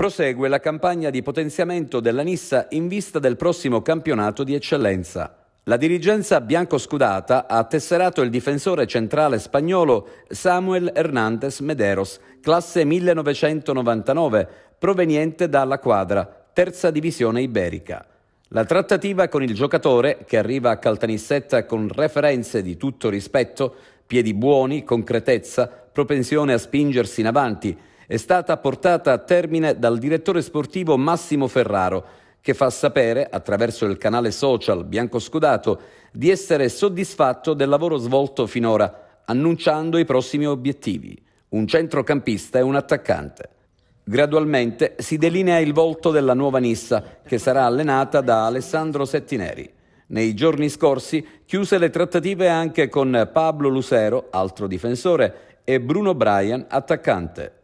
prosegue la campagna di potenziamento della Nissa in vista del prossimo campionato di eccellenza. La dirigenza bianco-scudata ha tesserato il difensore centrale spagnolo Samuel Hernández Mederos, classe 1999, proveniente dalla quadra, terza divisione iberica. La trattativa con il giocatore, che arriva a Caltanissetta con referenze di tutto rispetto, piedi buoni, concretezza, propensione a spingersi in avanti, è stata portata a termine dal direttore sportivo Massimo Ferraro, che fa sapere, attraverso il canale social Bianco Scudato, di essere soddisfatto del lavoro svolto finora, annunciando i prossimi obiettivi, un centrocampista e un attaccante. Gradualmente si delinea il volto della nuova Nissa, che sarà allenata da Alessandro Settineri. Nei giorni scorsi chiuse le trattative anche con Pablo Lucero, altro difensore, e Bruno Bryan, attaccante.